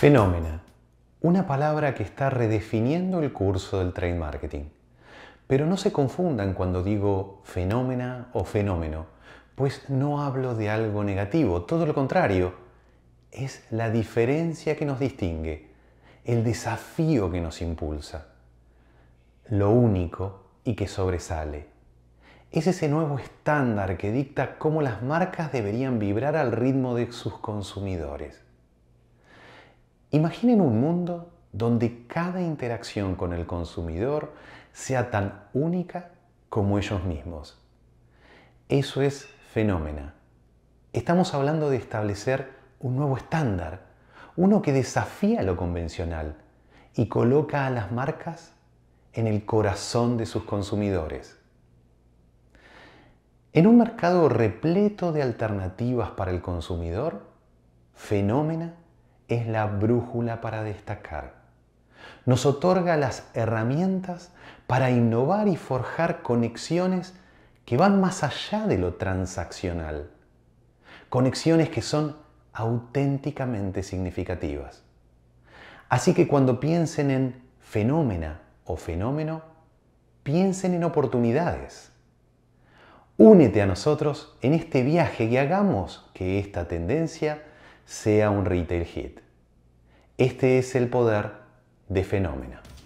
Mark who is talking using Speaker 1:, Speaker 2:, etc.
Speaker 1: Fenómena. Una palabra que está redefiniendo el curso del trade marketing. Pero no se confundan cuando digo fenómena o fenómeno, pues no hablo de algo negativo, todo lo contrario, es la diferencia que nos distingue, el desafío que nos impulsa, lo único y que sobresale. Es ese nuevo estándar que dicta cómo las marcas deberían vibrar al ritmo de sus consumidores. Imaginen un mundo donde cada interacción con el consumidor sea tan única como ellos mismos. Eso es fenómena. Estamos hablando de establecer un nuevo estándar, uno que desafía lo convencional y coloca a las marcas en el corazón de sus consumidores. En un mercado repleto de alternativas para el consumidor, Fenómena es la brújula para destacar. Nos otorga las herramientas para innovar y forjar conexiones que van más allá de lo transaccional. Conexiones que son auténticamente significativas. Así que cuando piensen en fenómena o fenómeno, piensen en oportunidades. Únete a nosotros en este viaje y hagamos que esta tendencia sea un retail hit. Este es el poder de fenómeno.